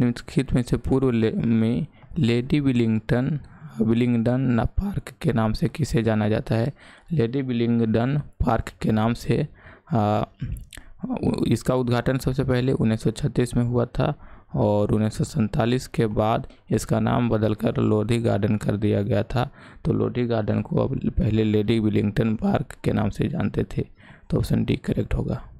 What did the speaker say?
निम्नलिखित में से पूर्व ले, में लेडी विलिंगटन विलिंगडन पार्क के नाम से किसे जाना जाता है लेडी विलिंगडन पार्क के नाम से आ, इसका उद्घाटन सबसे पहले 1936 में हुआ था और उन्नीस के बाद इसका नाम बदलकर लोधी गार्डन कर दिया गया था तो लोधी गार्डन को अब पहले लेडी विलिंगटन पार्क के नाम से जानते थे तो ऑप्शन डी करेक्ट होगा